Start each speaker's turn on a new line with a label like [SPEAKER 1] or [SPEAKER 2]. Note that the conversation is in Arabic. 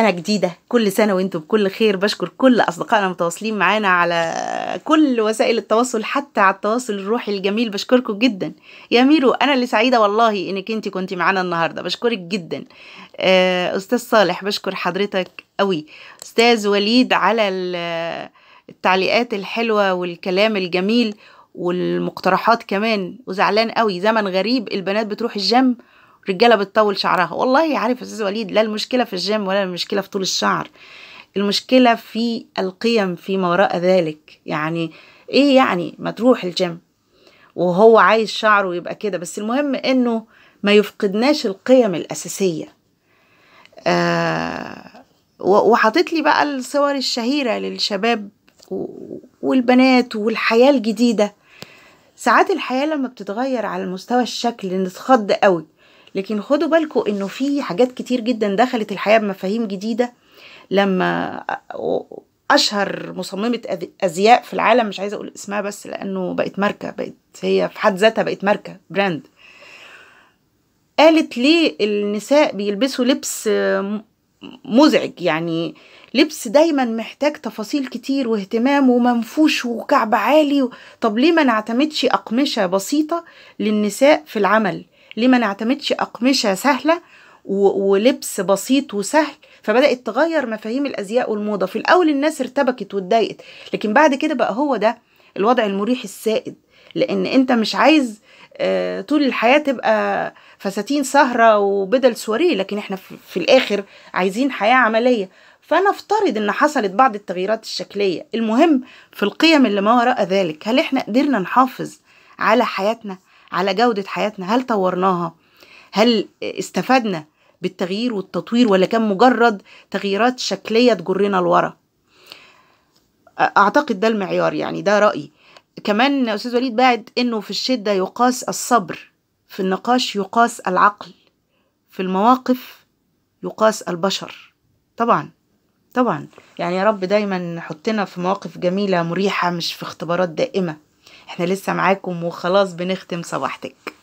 [SPEAKER 1] سنه جديده كل سنه وانتم بكل خير بشكر كل اصدقائنا المتواصلين معانا على كل وسائل التواصل حتى على التواصل الروحي الجميل بشكركم جدا يا ميرو انا اللي سعيده والله انك انت كنت معانا النهارده بشكرك جدا آه، استاذ صالح بشكر حضرتك قوي استاذ وليد على التعليقات الحلوه والكلام الجميل والمقترحات كمان وزعلان قوي زمن غريب البنات بتروح الجيم رجاله بتطول شعرها والله عارف يا استاذ وليد لا المشكله في الجيم ولا المشكله في طول الشعر المشكله في القيم فيما وراء ذلك يعني ايه يعني ما تروح الجيم وهو عايز شعره يبقى كده بس المهم انه ما يفقدناش القيم الاساسيه آه وحطيت لي بقى الصور الشهيره للشباب والبنات والحياه الجديده ساعات الحياه لما بتتغير على مستوى الشكل نتخض قوي لكن خدوا بالكم انه في حاجات كتير جدا دخلت الحياه بمفاهيم جديده لما اشهر مصممه ازياء في العالم مش عايزه اقول اسمها بس لانه بقت ماركه بقت هي في حد ذاتها بقت ماركه براند قالت ليه النساء بيلبسوا لبس مزعج يعني لبس دايما محتاج تفاصيل كتير واهتمام ومنفوش وكعب عالي طب ليه ما نعتمدش أقمشة بسيطة للنساء في العمل ليه ما نعتمدش أقمشة سهلة ولبس بسيط وسهل فبدات تغير مفاهيم الازياء والموضه في الاول الناس ارتبكت واتضايقت لكن بعد كده بقى هو ده الوضع المريح السائد لان انت مش عايز آه، طول الحياه تبقى فساتين سهره وبدل سواريه لكن احنا في الاخر عايزين حياه عمليه فنفترض ان حصلت بعض التغييرات الشكليه المهم في القيم اللي ما وراء ذلك هل احنا قدرنا نحافظ على حياتنا على جودة حياتنا هل طورناها هل استفدنا بالتغيير والتطوير ولا كان مجرد تغييرات شكلية تجرنا لورا أعتقد ده المعيار يعني ده رأيي كمان أستاذ وليد بعد أنه في الشدة يقاس الصبر في النقاش يقاس العقل في المواقف يقاس البشر طبعا طبعا يعني يا رب دايما حطنا في مواقف جميلة مريحة مش في اختبارات دائمة احنا لسه معاكم وخلاص بنختم صباحتك